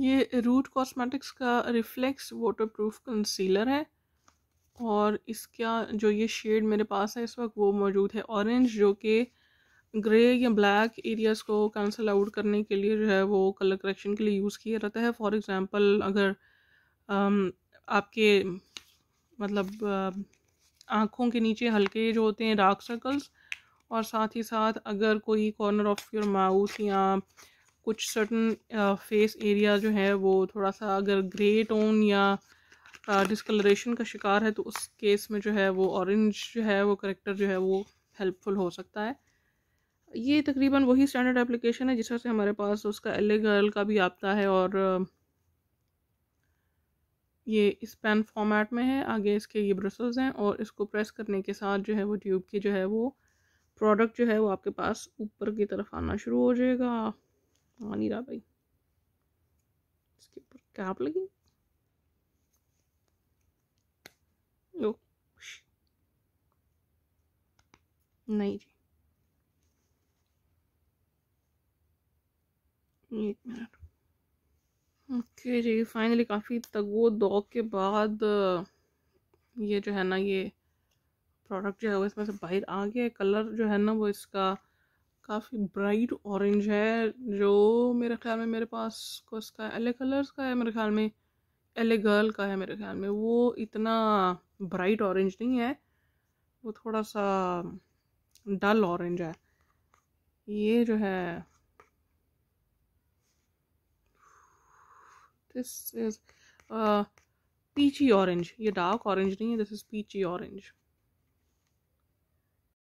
ये Root cosmetics का reflex waterproof concealer है और इसका जो ये शेड मेरे पास है इस वक्त वो मौजूद है ऑरेंज जो कि ग्रे या ब्लैक एरियाज़ को कैंसल आउट करने के लिए जो है वो कलर करेक्शन के लिए यूज़ किया जाता है फॉर एग्ज़ाम्पल अगर आम, आपके मतलब आँखों के नीचे हल्के जो होते हैं डार्क सर्कल्स और साथ ही साथ अगर कोई कॉर्नर ऑफ योर माउथ या कुछ सर्टन फेस एरिया जो है वो थोड़ा सा अगर ग्रे टोन या डिसकलरेशन का शिकार है तो उस केस में जो है वो ऑरेंज जो है वो करेक्टर जो है वो हेल्पफुल हो सकता है ये तकरीबन वही स्टैंडर्ड एप्लीकेशन है जिस से हमारे पास उसका एल गर्ल का भी आता है और ये इस पेन फॉर्मेट में है आगे इसके ये ब्रसल्स हैं और इसको प्रेस करने के साथ जो है वो ट्यूब की जो है वो प्रोडक्ट जो है वो आपके पास ऊपर की तरफ आना शुरू हो जाएगा आ नहीं रहा भाई इसके ऊपर कैप लगी ओ नहीं जी एक मिनट ओके जी फाइनली काफ़ी तगो दौ के बाद ये जो है ना ये प्रोडक्ट जो है वो इसमें से बाहर आ गया कलर जो है ना वो इसका काफ़ी ब्राइट ऑरेंज है जो मेरे ख्याल में मेरे पास को इसका एले कलर्स का है मेरे ख्याल में एले गर्ल का है मेरे ख्याल में वो इतना ब्राइट ऑरेंज नहीं है वो थोड़ा सा डल ऑरेंज है ये जो है दिस इज़ पीची ऑरेंज ये डार्क ऑरेंज नहीं है दिस इज़ पीची ऑरेंज